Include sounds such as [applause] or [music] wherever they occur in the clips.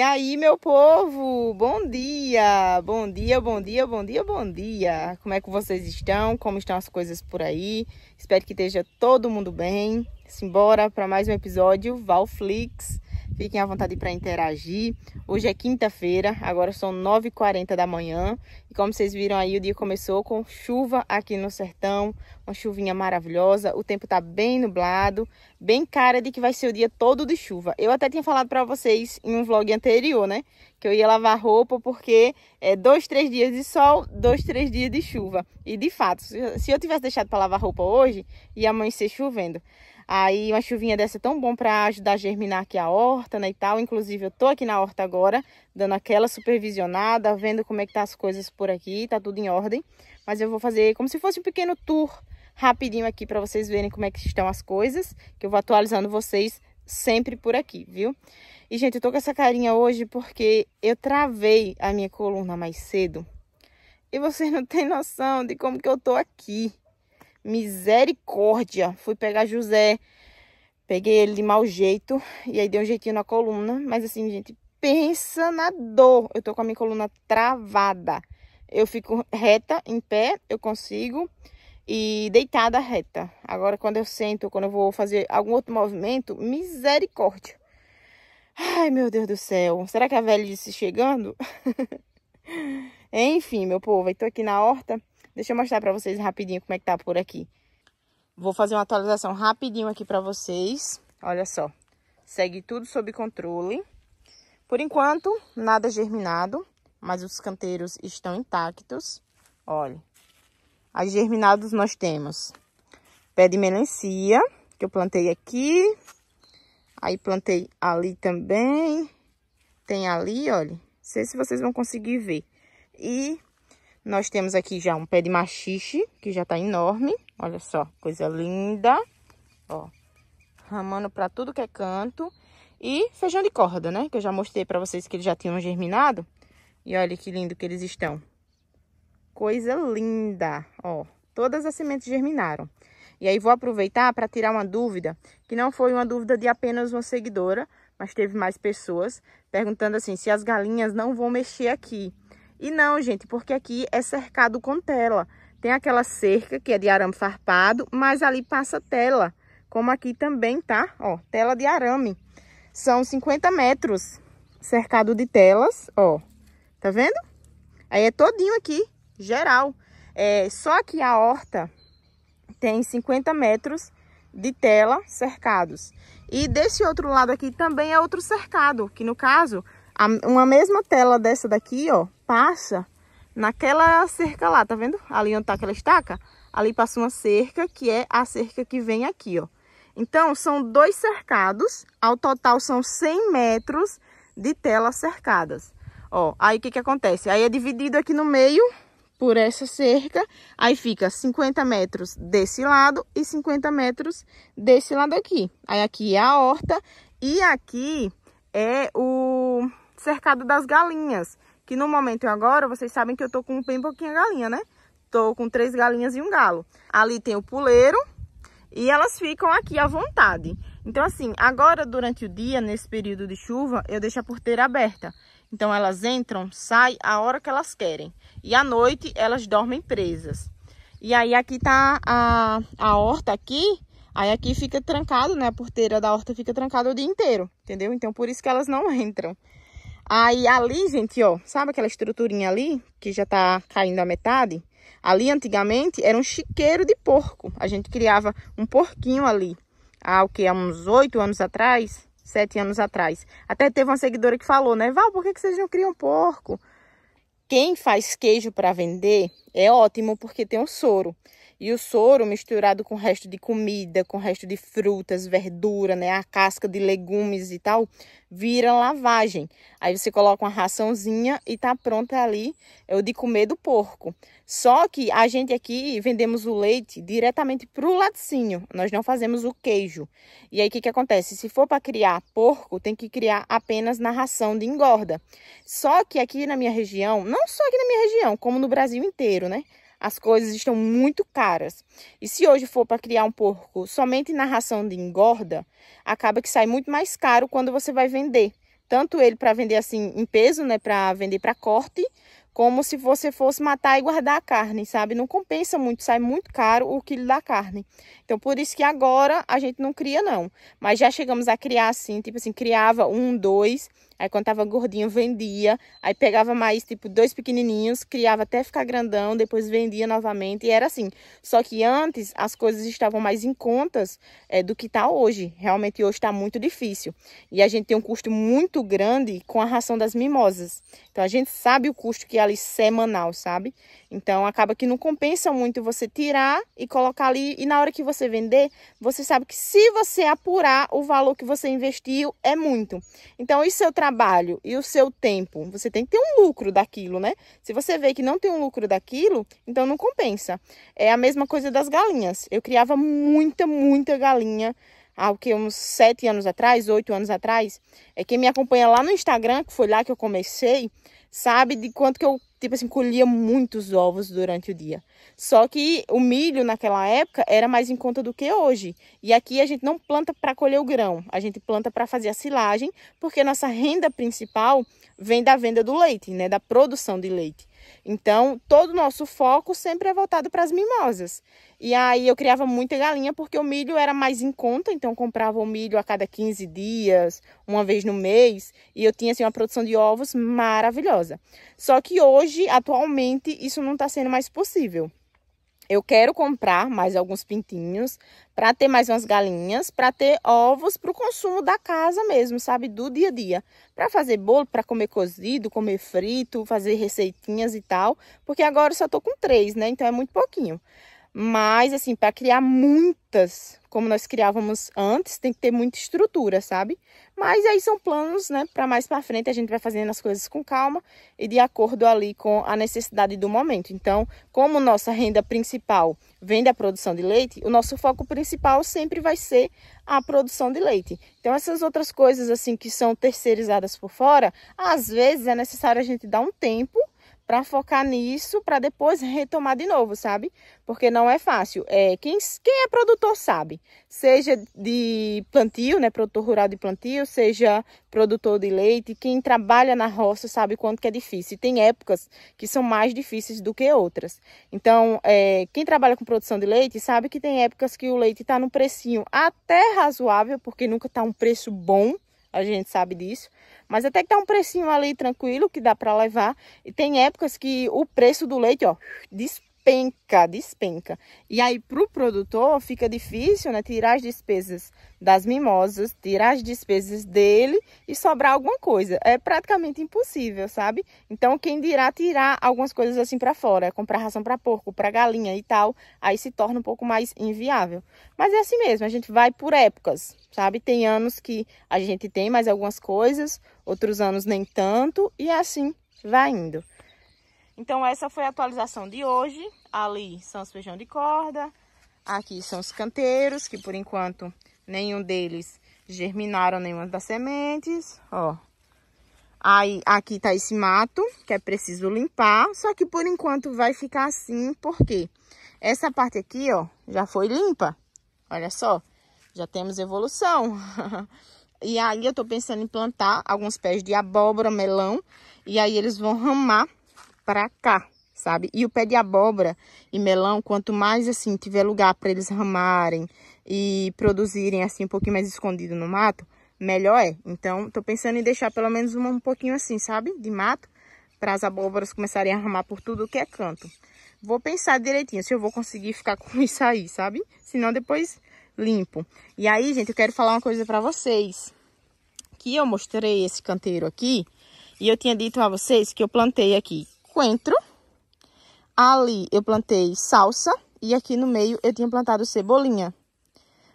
E aí, meu povo, bom dia, bom dia, bom dia, bom dia, bom dia. Como é que vocês estão? Como estão as coisas por aí? Espero que esteja todo mundo bem. Simbora para mais um episódio Valflix. Fiquem à vontade para interagir. Hoje é quinta-feira, agora são 9h40 da manhã. E como vocês viram aí, o dia começou com chuva aqui no sertão. Uma chuvinha maravilhosa. O tempo está bem nublado, bem cara de que vai ser o dia todo de chuva. Eu até tinha falado para vocês em um vlog anterior, né? Que eu ia lavar roupa porque é dois, três dias de sol, dois, três dias de chuva. E de fato, se eu tivesse deixado para lavar roupa hoje, ia amanhecer chovendo. Aí uma chuvinha dessa é tão bom para ajudar a germinar aqui a horta, né, e tal. Inclusive eu tô aqui na horta agora, dando aquela supervisionada, vendo como é que tá as coisas por aqui, tá tudo em ordem. Mas eu vou fazer como se fosse um pequeno tour rapidinho aqui para vocês verem como é que estão as coisas, que eu vou atualizando vocês sempre por aqui, viu? E, gente, eu tô com essa carinha hoje porque eu travei a minha coluna mais cedo. E vocês [laughs] não têm noção de como que eu tô aqui. Misericórdia. Fui pegar José. Peguei ele de mau jeito. E aí dei um jeitinho na coluna. Mas assim, gente, pensa na dor. Eu tô com a minha coluna travada. Eu fico reta, em pé, eu consigo. E deitada reta. Agora, quando eu sento, quando eu vou fazer algum outro movimento, misericórdia. Ai, meu Deus do céu. Será que a velha disse chegando? [laughs] Enfim, meu povo, eu tô aqui na horta. Deixa eu mostrar pra vocês rapidinho como é que tá por aqui. Vou fazer uma atualização rapidinho aqui pra vocês. Olha só. Segue tudo sob controle. Por enquanto, nada germinado, mas os canteiros estão intactos. Olha. As germinados nós temos pé de melancia, que eu plantei aqui. Aí plantei ali também. Tem ali, olha. Não sei se vocês vão conseguir ver. E nós temos aqui já um pé de machixe, que já tá enorme. Olha só, coisa linda. Ó, ramando pra tudo que é canto. E feijão de corda, né? Que eu já mostrei pra vocês que eles já tinham germinado. E olha que lindo que eles estão. Coisa linda, ó. Todas as sementes germinaram. E aí vou aproveitar para tirar uma dúvida, que não foi uma dúvida de apenas uma seguidora, mas teve mais pessoas perguntando assim, se as galinhas não vão mexer aqui. E não, gente, porque aqui é cercado com tela. Tem aquela cerca que é de arame farpado, mas ali passa tela. Como aqui também, tá? Ó, tela de arame. São 50 metros cercado de telas, ó. Tá vendo? Aí é todinho aqui, geral. É, só que a horta tem 50 metros de tela cercados. E desse outro lado aqui também é outro cercado, que no caso a, uma mesma tela dessa daqui, ó, passa naquela cerca lá, tá vendo? Ali onde tá aquela estaca, ali passa uma cerca, que é a cerca que vem aqui, ó. Então, são dois cercados, ao total são 100 metros de telas cercadas. Ó, aí o que que acontece? Aí é dividido aqui no meio por essa cerca, aí fica 50 metros desse lado e 50 metros desse lado aqui. Aí aqui é a horta e aqui é o cercado das galinhas. Que no momento agora, vocês sabem que eu tô com bem pouquinha galinha, né? Tô com três galinhas e um galo. Ali tem o puleiro e elas ficam aqui à vontade. Então, assim, agora durante o dia, nesse período de chuva, eu deixo a porteira aberta. Então, elas entram, saem a hora que elas querem. E à noite, elas dormem presas. E aí, aqui tá a, a horta aqui. Aí, aqui fica trancado, né? A porteira da horta fica trancada o dia inteiro, entendeu? Então, por isso que elas não [laughs] entram. Aí ali, gente, ó, sabe aquela estruturinha ali que já tá caindo a metade? Ali antigamente era um chiqueiro de porco. A gente criava um porquinho ali. Há o que? Há uns oito anos atrás? Sete anos atrás. Até teve uma seguidora que falou, né? Val, por que, que vocês não criam porco? Quem faz queijo para vender é ótimo porque tem o um soro. E o soro misturado com resto de comida, com resto de frutas, verdura, né, a casca de legumes e tal, vira lavagem. Aí você coloca uma raçãozinha e tá pronta ali é o de comer do porco. Só que a gente aqui vendemos o leite diretamente pro laticínio. Nós não fazemos o queijo. E aí o que que acontece? Se for para criar porco, tem que criar apenas na ração de engorda. Só que aqui na minha região, não só aqui na minha região, como no Brasil inteiro, né? as coisas estão muito caras. E se hoje for para criar um porco somente na ração de engorda, acaba que sai muito mais caro quando você vai vender. Tanto ele para vender assim em peso, né, para vender para corte, como se você fosse matar e guardar a carne, sabe? Não compensa muito, sai muito caro o quilo da carne. Então, por isso que agora a gente não cria, não. Mas já chegamos a criar assim, tipo assim, criava um, dois. Aí quando tava gordinho, vendia. Aí pegava mais, tipo, dois pequenininhos, criava até ficar grandão, depois vendia novamente. E era assim. Só que antes as coisas estavam mais em contas é, do que tá hoje. Realmente hoje tá muito difícil. E a gente tem um custo muito grande com a ração das mimosas. Então a gente sabe o custo que é ali semanal, sabe? Então acaba que não compensa muito você tirar e colocar ali e na hora que você vender, você sabe que se você apurar o valor que você investiu é muito. Então e seu trabalho e o seu tempo, você tem que ter um lucro daquilo, né? Se você vê que não tem um lucro daquilo, então não compensa. É a mesma coisa das galinhas. Eu criava muita, muita galinha há o que, uns sete anos atrás, oito anos atrás, é quem me acompanha lá no Instagram, que foi lá que eu comecei, sabe? De quanto que eu, tipo assim, colhia muitos ovos durante o dia. Só que o milho naquela época era mais em conta do que hoje. E aqui a gente não planta para colher o grão, a gente planta para fazer a silagem, porque nossa renda principal vem da venda do leite, né? Da produção de leite. Então, todo o nosso foco sempre é voltado para as mimosas. E aí eu criava muita galinha porque o milho era mais em conta, então comprava o milho a cada 15 dias, uma vez no mês, e eu tinha assim uma produção de ovos maravilhosa. Só que hoje, atualmente, isso não está sendo mais possível. Eu quero comprar mais alguns pintinhos para ter mais umas galinhas, para ter ovos para o consumo da casa mesmo, sabe? Do dia a dia. Para fazer bolo, para comer cozido, comer frito, fazer receitinhas e tal. Porque agora eu só estou com três, né? Então é muito pouquinho. Mas, assim, para criar muitas, como nós criávamos antes, tem que ter muita estrutura, sabe? Mas aí são planos, né? Para mais para frente a gente vai fazendo as coisas com calma e de acordo ali com a necessidade do momento. Então, como nossa renda principal vem da produção de leite, o nosso foco principal sempre vai ser a produção de leite. Então, essas outras coisas assim que são terceirizadas por fora, às vezes é necessário a gente dar um tempo para focar nisso, para depois retomar de novo, sabe? Porque não é fácil. É, quem, quem é produtor sabe, seja de plantio, né, produtor rural de plantio, seja produtor de leite, quem trabalha na roça sabe quanto que é difícil. E tem épocas que são mais difíceis do que outras. Então, é, quem trabalha com produção de leite sabe que tem épocas que o leite está num precinho até razoável, porque nunca está um preço bom, a gente sabe disso. Mas até que tá um precinho ali tranquilo que dá para levar. E tem épocas que o preço do leite, ó, dispara despenca, despenca. E aí, para o produtor, fica difícil né, tirar as despesas das mimosas, tirar as despesas dele e sobrar alguma coisa. É praticamente impossível, sabe? Então, quem dirá tirar algumas coisas assim para fora, comprar ração para porco, para galinha e tal, aí se torna um pouco mais inviável. Mas é assim mesmo, a gente vai por épocas, sabe? Tem anos que a gente tem mais algumas coisas, outros anos nem tanto, e é assim vai indo. Então, essa foi a atualização de hoje. Ali são os feijão de corda. Aqui são os canteiros, que por enquanto nenhum deles germinaram nenhuma das sementes, ó. Aí, aqui tá esse mato, que é preciso limpar, só que por enquanto vai ficar assim, porque essa parte aqui, ó, já foi limpa. Olha só, já temos evolução. [laughs] e aí eu tô pensando em plantar alguns pés de abóbora, melão, e aí eles vão ramar para cá, sabe? E o pé de abóbora e melão, quanto mais assim tiver lugar para eles ramarem e produzirem assim um pouquinho mais escondido no mato, melhor é. Então, tô pensando em deixar pelo menos um pouquinho assim, sabe? De mato, para as abóboras começarem a ramar por tudo que é canto. Vou pensar direitinho se eu vou conseguir ficar [laughs] com isso aí, sabe? Senão depois limpo. E aí, gente, eu quero falar uma coisa para vocês. Que eu mostrei esse canteiro aqui e eu tinha dito a vocês que eu plantei aqui coentro. Ali eu plantei salsa e aqui no meio eu tinha plantado cebolinha.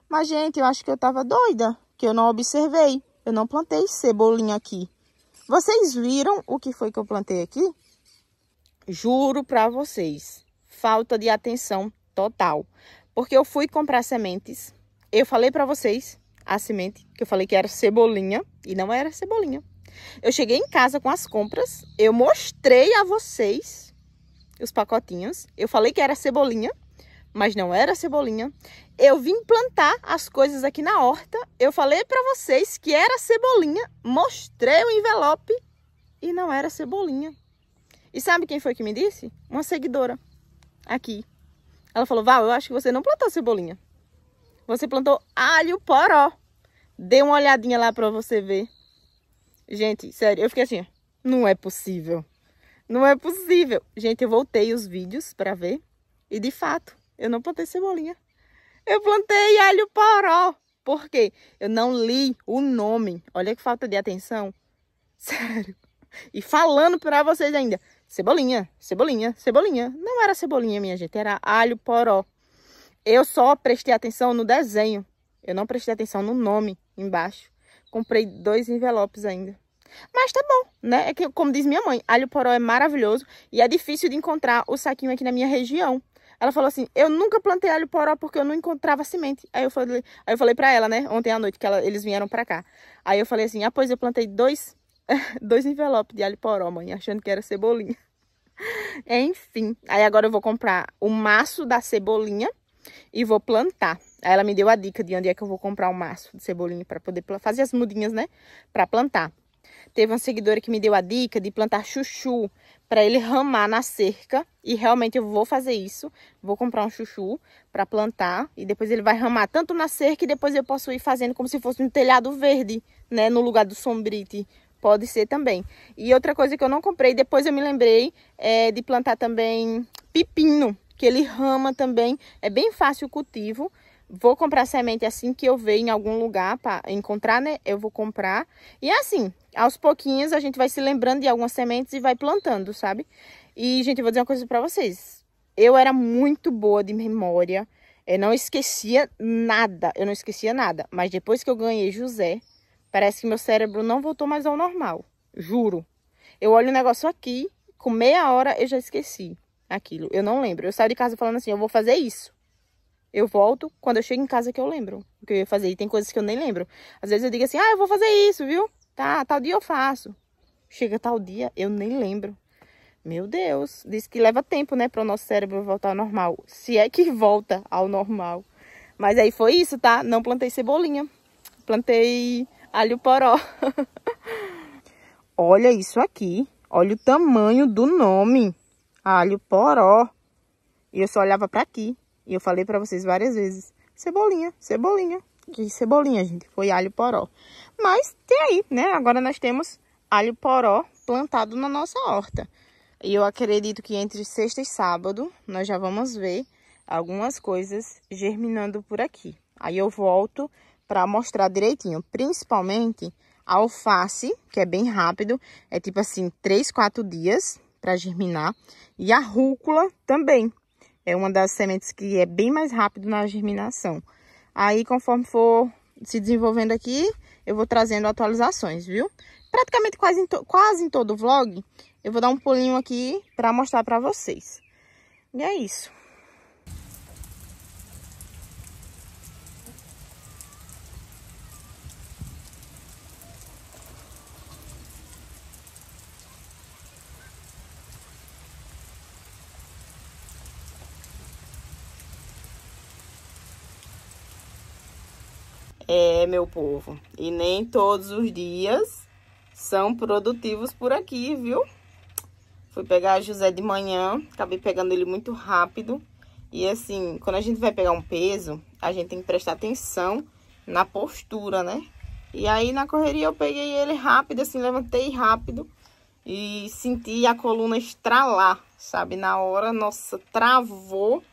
Mas, gente, eu acho que eu tava doida, que eu não observei. Eu não plantei cebolinha aqui. Vocês viram o que foi que eu plantei aqui? Juro pra vocês, falta de atenção total. Porque eu fui comprar sementes, eu falei pra vocês a semente, que eu falei que era cebolinha, e não era cebolinha. Eu cheguei em casa com as compras, eu mostrei a vocês os pacotinhos. Eu falei que era cebolinha, mas não era cebolinha. Eu vim plantar as coisas aqui na horta. Eu falei para vocês que era cebolinha, mostrei o envelope e não era cebolinha. E sabe quem foi que me disse? Uma seguidora aqui. Ela falou, Val, eu acho que você não plantou cebolinha. Você plantou alho poró. Dê uma olhadinha lá para você ver. Gente, sério, eu fiquei assim, não é possível. Não é possível. Gente, eu voltei os vídeos para ver e de fato, eu não plantei cebolinha. Eu plantei alho poró. Por quê? Eu não li o nome. Olha que falta de atenção. [laughs] Sério. E falando para vocês ainda, cebolinha, cebolinha, cebolinha. Não era cebolinha, minha gente, era alho poró. Eu só prestei atenção no desenho. Eu não prestei atenção no nome embaixo. Comprei dois envelopes ainda. Mas tá bom, né? É que, como diz minha mãe, alho poró é maravilhoso e é difícil de encontrar o saquinho aqui na minha região. Ela falou assim, eu nunca plantei alho poró porque eu não encontrava semente. Aí eu falei, aí eu falei pra ela, né, ontem à noite, que ela, eles vieram pra cá. Aí eu falei assim, ah, pois eu plantei dois, [laughs] dois envelopes de alho poró, mãe, achando que era cebolinha. [laughs] Enfim, aí agora eu vou comprar o maço da cebolinha e vou plantar. Aí ela me deu a dica de onde é que eu vou comprar o um maço de cebolinha para poder fazer as mudinhas, né? Para plantar. Teve uma seguidora que me deu a dica de plantar chuchu para ele ramar na cerca. E realmente eu vou fazer isso. Vou comprar um chuchu para plantar. E depois ele vai ramar tanto na cerca e depois eu posso ir fazendo como se fosse um telhado verde, né? No lugar do sombrite. Pode ser também. E outra coisa que eu não comprei, depois eu me lembrei é, de plantar também pepino. Que ele rama também. É bem fácil o cultivo Vou comprar semente assim que eu ver em algum lugar para encontrar, né? Eu vou comprar. E assim, aos pouquinhos a gente vai se lembrando de algumas sementes e vai plantando, sabe? E, gente, eu vou dizer uma coisa para vocês. Eu era muito boa de memória. Eu não esquecia nada. Eu não esquecia nada. Mas depois que eu ganhei José, parece que meu cérebro não voltou mais ao normal. Juro. Eu olho o negócio aqui, com meia hora eu já esqueci aquilo. Eu não lembro. Eu saio de casa falando assim, eu vou fazer isso. Eu volto quando eu chego em casa que eu lembro o que eu ia fazer. E tem coisas que eu nem lembro. Às vezes eu digo assim, ah, eu vou fazer isso, viu? Tá, tal dia eu faço. Chega tal dia, eu nem lembro. Meu Deus, diz que leva tempo, né, para o nosso cérebro voltar ao normal. Se é que volta ao normal. Mas aí foi isso, tá? Não plantei cebolinha. Plantei alho poró. [laughs] Olha isso aqui. Olha o tamanho do nome. Alho poró. E eu só olhava para aqui. E eu falei para vocês várias vezes: cebolinha, cebolinha. De cebolinha, gente, foi alho poró. Mas tem aí, né? Agora nós temos alho poró plantado na nossa horta. E eu acredito que entre sexta e sábado nós já vamos ver algumas coisas germinando por aqui. Aí eu volto para mostrar direitinho, principalmente a alface, que é bem rápido, é tipo assim, três quatro dias para germinar, e a rúcula também, é uma das sementes que é bem mais rápido na germinação. Aí, conforme for se desenvolvendo aqui, eu vou trazendo atualizações, viu? Praticamente quase em, quase em todo o vlog, eu vou dar um pulinho aqui para mostrar para vocês. E é isso. É, meu povo, e nem todos os dias são produtivos por aqui, viu? Fui pegar José de manhã, acabei pegando ele muito rápido. E assim, quando a gente vai pegar um peso, a gente tem que prestar atenção na postura, né? E aí, na correria, eu peguei ele rápido, assim, levantei rápido. E senti a coluna estralar, sabe? Na hora, nossa, travou.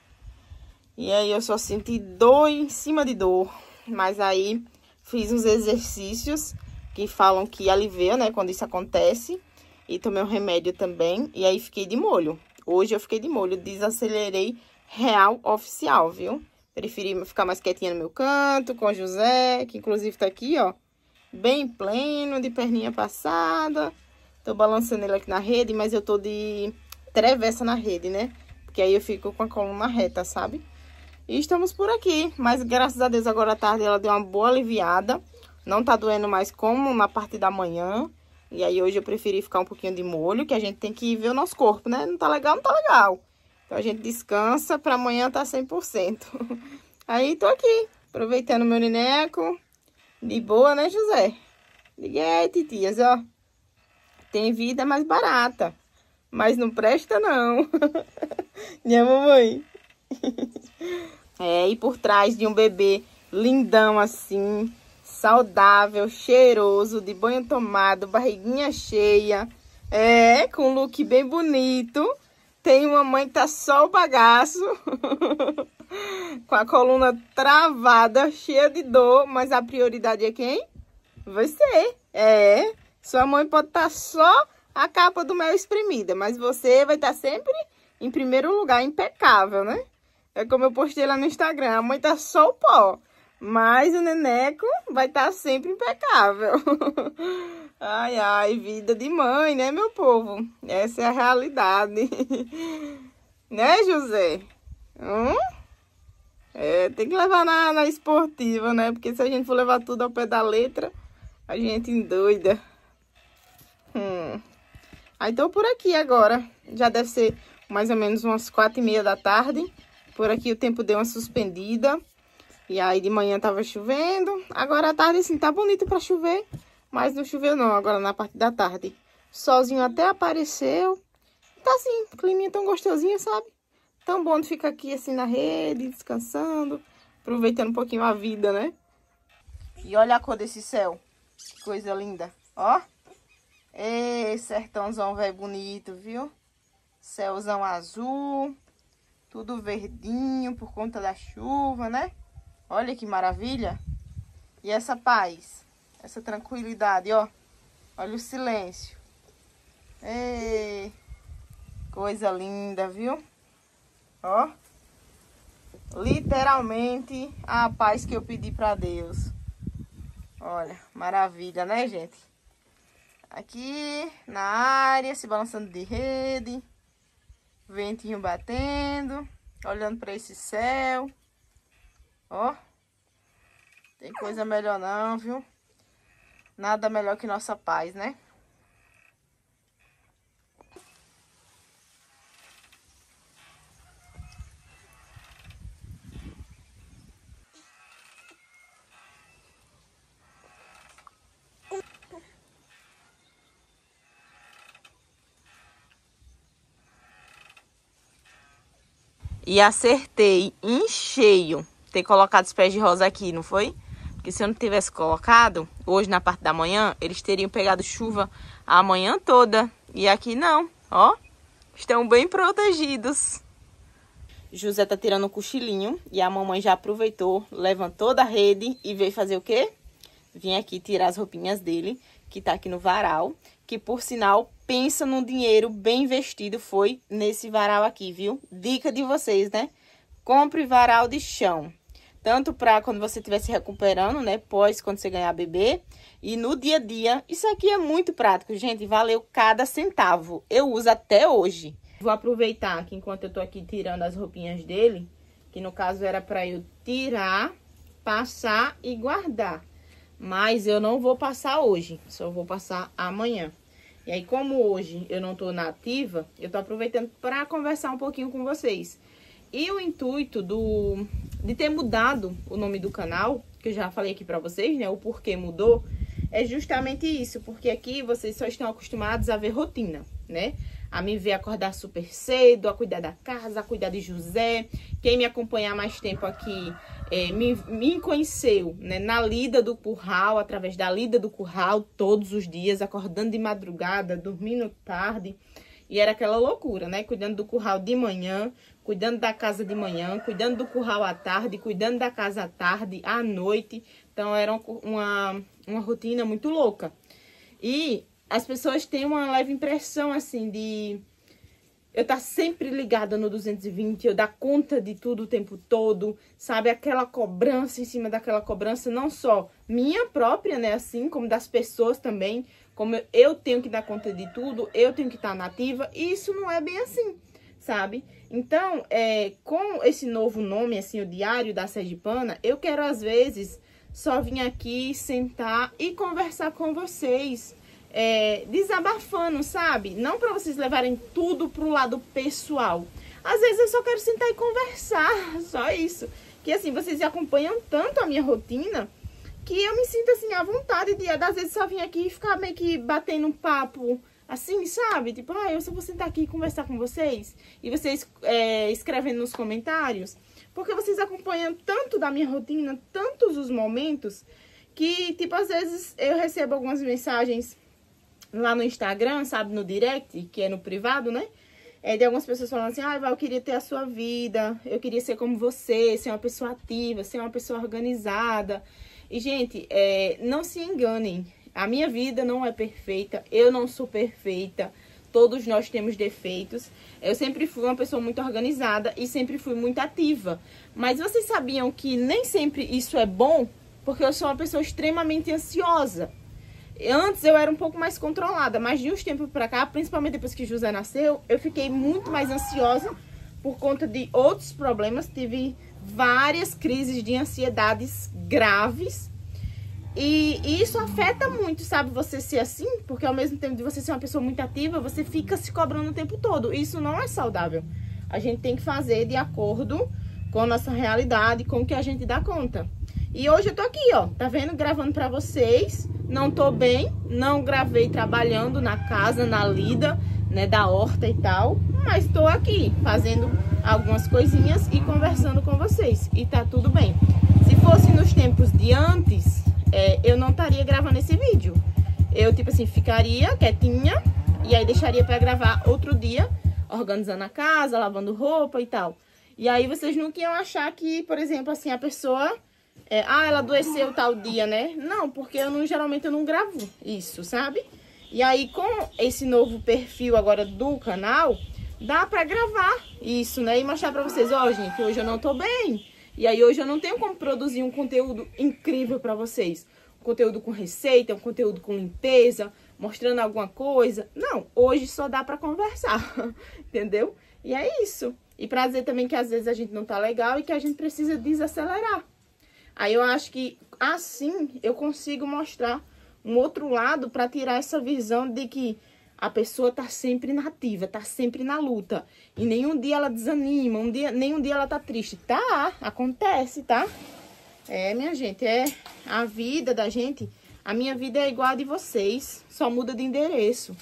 E aí, eu só senti dor em cima de dor. Mas aí fiz uns exercícios que falam que alivia, né, quando isso acontece. E tomei um remédio também. E aí fiquei de molho. Hoje eu fiquei de molho. Desacelerei real oficial, viu? Preferi ficar mais quietinha no meu canto, com o José, que inclusive tá aqui, ó. Bem pleno, de perninha passada. Tô balançando ele aqui na rede, mas eu tô de travessa na rede, né? Porque aí eu fico com a coluna reta, sabe? E estamos por aqui, mas graças a Deus agora à tarde ela deu uma boa aliviada. Não tá doendo mais como na parte da manhã. E aí hoje eu preferi ficar um pouquinho de molho, que a gente tem que ver o nosso corpo, né? Não tá legal, não tá legal. Então a gente descansa pra amanhã tá 100%. [laughs] aí tô aqui, aproveitando meu nineco. De boa, né, José? Liguei, titias, ó. Tem vida mais barata. Mas não presta, não. [laughs] Minha mamãe. [laughs] é, e por trás de um bebê lindão assim, saudável, cheiroso, de banho tomado, barriguinha cheia, é, com um look bem bonito. Tem uma mãe que tá só o bagaço, [laughs] com a coluna travada, cheia de dor, mas a prioridade é quem? Você. É, sua mãe pode estar tá só a capa do mel espremida, mas você vai estar tá sempre em primeiro lugar, impecável, né? É como eu postei lá no Instagram, a mãe tá só o pó. Mas o neneco vai estar tá sempre impecável. [laughs] ai, ai, vida de mãe, né, meu povo? Essa é a realidade. [laughs] né, José? Hum? É, tem que levar na, na esportiva, né? Porque se a gente for levar tudo ao pé da letra, a gente endoida. Hum. então por aqui agora. Já deve ser mais ou menos umas quatro e meia da tarde. Por aqui o tempo deu uma suspendida. E aí de manhã tava chovendo. Agora à tarde, assim, tá bonito pra chover. Mas não choveu não, agora na parte da tarde. Solzinho até apareceu. Tá assim, clima climinha tão gostosinho, sabe? Tão bom de ficar aqui assim na rede, descansando. Aproveitando um pouquinho a vida, né? E olha a cor desse céu. Que coisa linda. Ó. Ei, sertãozão velho bonito, viu? Céuzão azul. Tudo verdinho por conta da chuva, né? Olha que maravilha. E essa paz, essa tranquilidade, ó. Olha o silêncio. Ei, coisa linda, viu? Ó. Literalmente a paz que eu pedi para Deus. Olha, maravilha, né, gente? Aqui na área, se balançando de rede ventinho batendo, olhando para esse céu. Ó, tem coisa melhor não, viu? Nada melhor que nossa paz, né? E acertei em cheio ter colocado os pés de rosa aqui, não foi? Porque se eu não tivesse colocado, hoje na parte da manhã, eles teriam pegado chuva a manhã toda. E aqui não, ó. Estão bem protegidos. José tá tirando o cochilinho e a mamãe já aproveitou, levantou da rede e veio fazer o quê? Vim aqui tirar as roupinhas dele que está aqui no varal, que por sinal pensa num dinheiro bem investido foi nesse varal aqui, viu? Dica de vocês, né? Compre varal de chão. Tanto para quando você estiver se recuperando, né? Pós, quando você ganhar bebê. E no dia a dia, isso aqui é muito prático, gente. Valeu cada centavo. Eu uso até hoje. Vou aproveitar que enquanto eu tô aqui tirando as roupinhas dele, que no caso era para eu tirar, passar e guardar. Mas eu não vou passar hoje, só vou passar amanhã. E aí, como hoje eu não tô na ativa, eu tô aproveitando para conversar um pouquinho com vocês. E o intuito do de ter mudado o nome do canal, que eu já falei aqui para vocês, né, o porquê mudou, é justamente isso, porque aqui vocês só estão acostumados a ver rotina, né? a me ver acordar super cedo, a cuidar da casa, a cuidar de José. Quem me acompanhar mais tempo aqui é, me, me conheceu né, na lida do curral, através da lida do curral, todos os dias, acordando de madrugada, dormindo tarde. E era aquela loucura, né? Cuidando do curral de manhã, cuidando da casa de manhã, cuidando do curral à tarde, cuidando da casa à tarde, à noite. Então era uma, uma rotina muito louca. E as pessoas têm uma leve impressão, assim, de eu estar tá sempre ligada no 220, eu dar conta de tudo o tempo todo, sabe? Aquela cobrança em cima daquela cobrança, não só minha própria, né? Assim, como das pessoas também. Como eu, tenho que dar conta de tudo, eu tenho que estar tá nativa. E isso não é bem assim, sabe? Então, é, com esse novo nome, assim, o Diário da Sergipana, eu quero, às vezes, só vir aqui, sentar e conversar com vocês, é, desabafando, sabe? Não para vocês levarem tudo pro lado pessoal. Às vezes eu só quero sentar e conversar, [laughs] só isso. Que assim, vocês acompanham tanto a minha rotina que eu me sinto assim à vontade de, às vezes, só vir aqui e ficar meio que batendo um papo assim, sabe? Tipo, ah, eu só vou sentar aqui e conversar com vocês. E vocês é, escrevendo nos comentários. Porque vocês acompanham tanto da minha rotina, tantos os momentos, que, tipo, às vezes eu recebo algumas mensagens lá no Instagram, sabe, no direct, que é no privado, né? É, de algumas pessoas falando assim, ah, Val, eu queria ter a sua vida, eu queria ser como você, ser uma pessoa ativa, ser uma pessoa organizada. E, gente, é, não se enganem, a minha vida não é perfeita, eu não sou perfeita, todos nós temos defeitos. Eu sempre fui uma pessoa muito organizada e sempre fui muito ativa. Mas vocês sabiam que nem sempre isso é bom? Porque eu sou uma pessoa extremamente ansiosa. Antes eu era um pouco mais controlada, mas de uns tempos pra cá, principalmente depois que José nasceu, eu fiquei muito mais ansiosa por conta de outros problemas. Tive várias crises de ansiedades graves. E, e, isso afeta muito, sabe, você ser assim, porque ao mesmo tempo de você ser uma pessoa muito ativa, você fica se cobrando o tempo todo. Isso não é saudável. A gente tem que fazer de acordo com a nossa realidade, com o que a gente dá conta. E hoje eu tô aqui, ó, tá vendo? Gravando pra vocês. Não tô bem, não gravei trabalhando na casa, na lida, né, da horta e tal. Mas tô aqui fazendo algumas coisinhas e conversando com vocês. E tá tudo bem. Se fosse nos tempos de antes, é, eu não estaria gravando esse vídeo. Eu, tipo assim, ficaria quietinha e aí deixaria pra gravar outro dia, organizando a casa, lavando roupa e tal. E aí vocês nunca iam achar que, por exemplo, assim, a pessoa é, ah, ela adoeceu tal dia, né? Não, porque eu não, geralmente eu não gravo isso, sabe? E aí, com esse novo perfil agora do canal, dá pra gravar isso, né? E mostrar pra vocês, ó, oh, gente, hoje eu não tô bem. E aí, hoje eu não tenho como produzir um conteúdo incrível pra vocês. Um conteúdo com receita, um conteúdo com limpeza, mostrando alguma coisa. Não, hoje só dá pra conversar, [laughs] entendeu? E é isso. E pra dizer também que às vezes a gente não tá legal e que a gente precisa desacelerar. Aí eu acho que assim eu consigo mostrar um outro lado para tirar essa visão de que a pessoa tá sempre nativa, tá sempre na luta. E nenhum dia ela desanima, um dia, nenhum dia ela tá triste. Tá, acontece, tá? É, minha gente, é a vida da gente. A minha vida é igual a de vocês, só muda de endereço.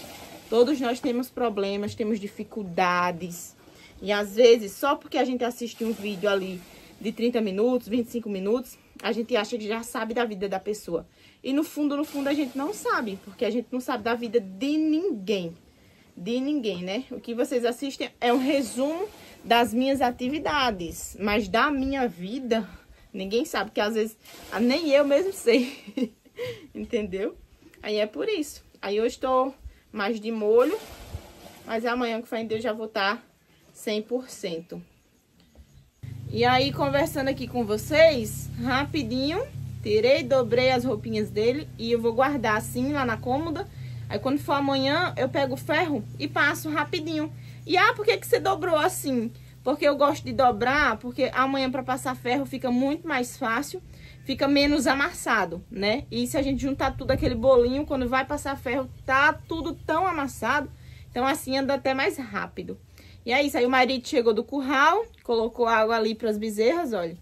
Todos nós temos problemas, temos dificuldades. E às vezes, só porque a gente assiste um vídeo ali de 30 minutos, 25 minutos, a gente acha que já sabe da vida da pessoa. E no fundo, no fundo, a gente não sabe, porque a gente não sabe da vida de ninguém. De ninguém, né? O que vocês assistem é um resumo das minhas atividades, mas da minha vida, ninguém sabe, que às vezes ah, nem eu mesmo sei, [laughs] entendeu? Aí é por isso. Aí hoje estou mais de molho, mas amanhã que for em Deus já vou estar 100%. E aí, conversando aqui com vocês, rapidinho, tirei, dobrei as roupinhas dele e eu vou guardar assim lá na cômoda. Aí quando for amanhã, eu pego o ferro e passo rapidinho. E ah, por que, que você dobrou assim? Porque eu gosto de dobrar, porque amanhã para passar ferro fica muito mais fácil, fica menos amassado, né? E se a gente juntar tudo aquele bolinho, quando vai passar ferro, tá tudo tão amassado. Então assim anda até mais rápido. E é isso, aí o marido chegou do curral, colocou água ali para as bezerras, olha.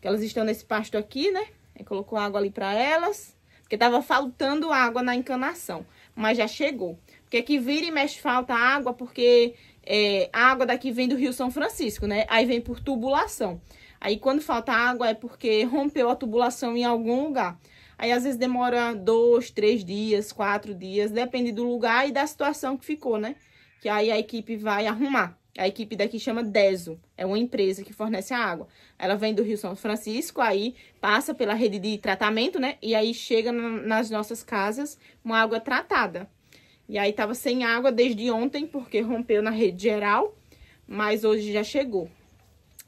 Que elas estão nesse pasto aqui, né? Aí colocou água ali para elas, porque tava faltando água na encanação, mas já chegou. Porque aqui vira e mexe falta água, porque é, a água daqui vem do Rio São Francisco, né? Aí vem por tubulação. Aí quando falta água é porque rompeu a tubulação em algum lugar. Aí às vezes demora dois, três dias, quatro dias, depende do lugar e da situação que ficou, né? que aí a equipe vai arrumar. A equipe daqui chama Deso, é uma empresa que fornece a água. Ela vem do Rio São Francisco, aí passa pela rede de tratamento, né? E aí chega nas nossas casas uma água tratada. E aí tava sem água desde ontem, porque rompeu na rede geral, mas hoje já chegou.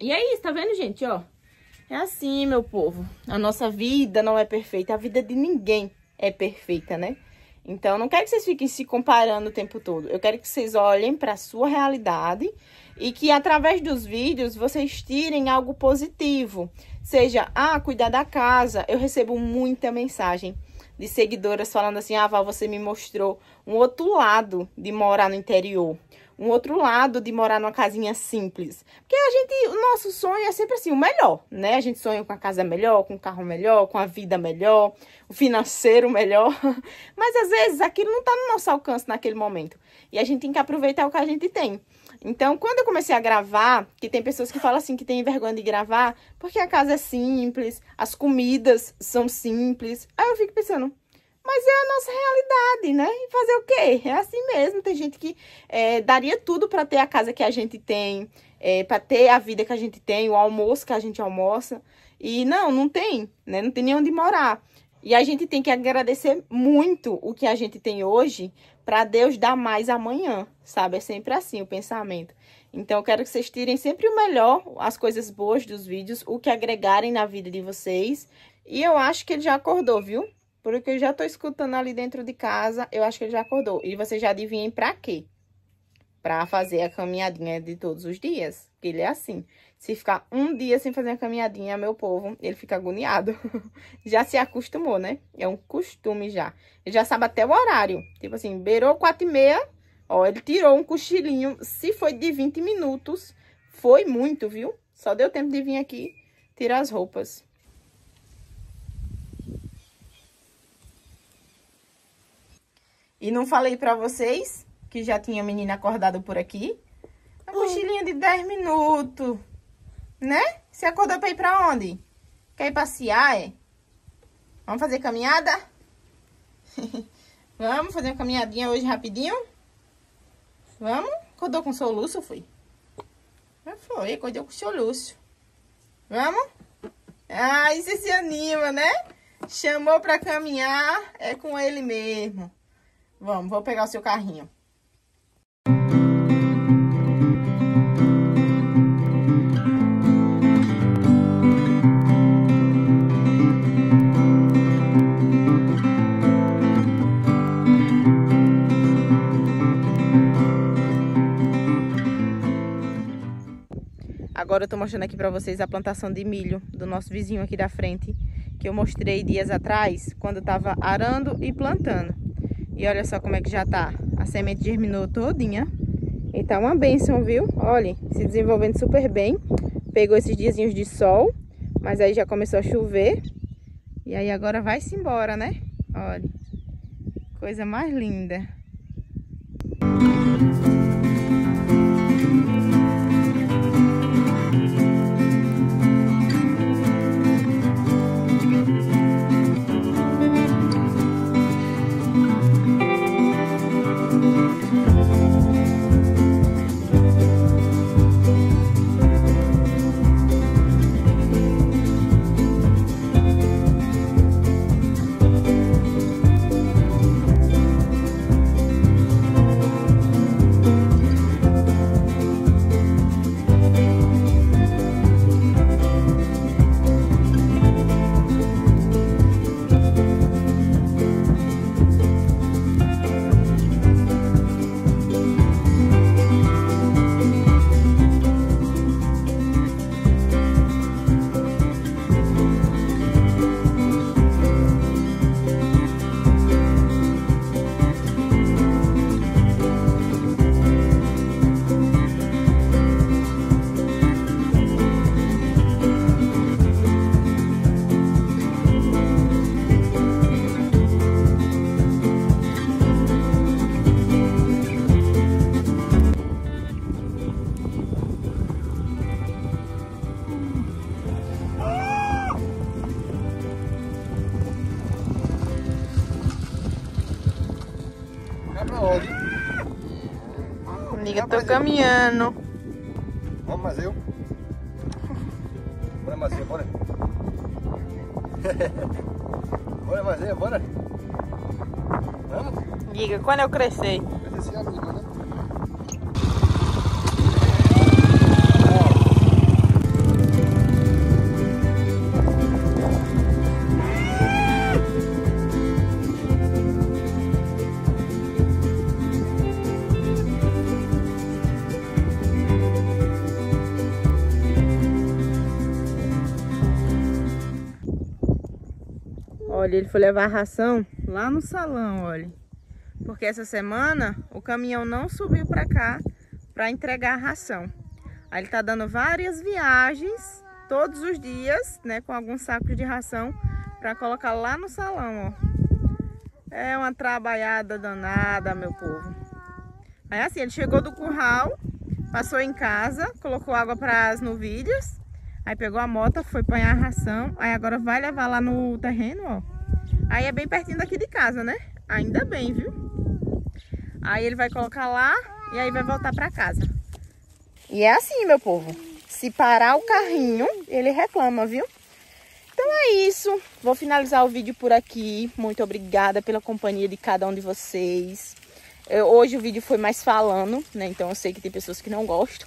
E é isso, tá vendo, gente, ó? É assim, meu povo. A nossa vida não é perfeita, a vida de ninguém é perfeita, né? Então, não quero que vocês fiquem se comparando o tempo todo. Eu quero que vocês olhem para a sua realidade e que através dos vídeos vocês tirem algo positivo. Seja, ah, cuidar da casa. Eu recebo muita mensagem de seguidoras falando assim, ah, Val, você me mostrou um outro lado de morar no interior. Um outro lado de morar numa casinha simples. Porque a gente, o nosso sonho é sempre assim, o melhor, né? A gente sonha com a casa melhor, com o carro melhor, com a vida melhor, o financeiro melhor. [laughs] Mas às vezes aquilo não está no nosso alcance naquele momento. E a gente tem que aproveitar o que a gente tem. Então, quando eu comecei a gravar, que tem pessoas que falam assim que tem vergonha de gravar, porque a casa é simples, as comidas são simples. Aí eu fico pensando, mas é a nossa realidade, né? E fazer o quê? É assim mesmo. Tem gente que é, daria tudo para ter a casa que a gente tem, é, para ter a vida que a gente tem, o almoço que a gente almoça. E não, não tem, né? Não tem nem onde morar. E a gente tem que agradecer muito o que a gente tem hoje, para Deus dar mais amanhã, sabe? É sempre assim o pensamento. Então, eu quero que vocês tirem sempre o melhor, as coisas boas dos vídeos, o que agregarem na vida de vocês. E eu acho que ele já acordou, viu? Porque eu já tô escutando ali dentro de casa, eu acho que ele já acordou. E vocês já adivinhem pra quê? para fazer a caminhadinha de todos os dias. Porque ele é assim. Se ficar um dia sem fazer a caminhadinha, meu povo, ele fica agoniado. [laughs] já se acostumou, né? É um costume já. Ele já sabe até o horário. Tipo assim, beirou quatro e meia, ó, ele tirou um cochilinho. Se foi de 20 minutos, foi muito, viu? Só deu tempo de vir aqui tirar as roupas. E não falei pra vocês que já tinha a menina acordada por aqui. Uma cochilinha de 10 minutos, né? Você acordou pra ir pra onde? Quer ir passear, é? Vamos fazer caminhada? [laughs] Vamos fazer uma caminhadinha hoje rapidinho? Vamos? Acordou com soluço, fui? foi, acordou com soluço. Vamos? Ah, você se anima, né? Chamou pra caminhar, é com ele mesmo. Vamos, vou pegar o seu carrinho. Agora eu tô mostrando aqui para vocês a plantação de milho do nosso vizinho aqui da frente, que eu mostrei dias atrás, quando estava tava arando e plantando. E olha só como é que já tá. A semente germinou todinha. E então, tá uma benção, viu? Olha, se desenvolvendo super bem. Pegou esses diazinhos de sol, mas aí já começou a chover. E aí agora vai-se embora, né? Olha, coisa mais linda. caminhando. Vamos, mas eu. Bora, mas eu, bora. [laughs] bora, mas eu, bora. Vamos? Diga, quando eu crescer? Crescer, amigo, né? Olha, ele foi levar a ração lá no salão, olha. Porque essa semana o caminhão não subiu para cá para entregar a ração. Aí ele tá dando várias viagens todos os dias, né, com alguns sacos de ração para colocar lá no salão, ó. É uma trabalhada danada, meu povo. Aí assim, ele chegou do curral, passou em casa, colocou água para as novilhas, aí pegou a moto, foi apanhar a ração, aí agora vai levar lá no terreno, ó. Aí é bem pertinho daqui de casa, né? Ainda bem, viu? Aí ele vai colocar lá e aí vai voltar para casa. E é assim, meu povo. Se parar o carrinho, ele reclama, viu? Então é isso. Vou finalizar o vídeo por aqui. Muito obrigada pela companhia de cada um de vocês. Eu, hoje o vídeo foi mais falando, né? Então eu sei que tem pessoas que não gostam.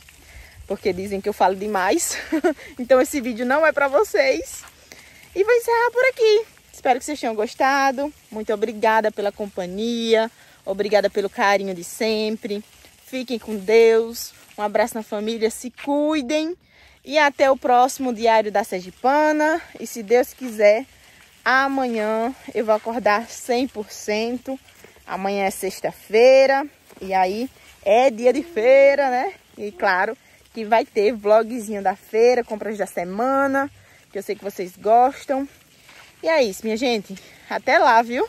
Porque dizem que eu falo demais. [laughs] então esse vídeo não é pra vocês. E vou encerrar por aqui. Espero que vocês tenham gostado. Muito obrigada pela companhia, obrigada pelo carinho de sempre. Fiquem com Deus. Um abraço na família, se cuidem e até o próximo diário da Sergipana. E se Deus quiser, amanhã eu vou acordar 100%. Amanhã é sexta-feira e aí é dia de feira, né? E claro que vai ter vlogzinho da feira, compras da semana, que eu sei que vocês gostam. E é isso, minha gente. Até lá, viu?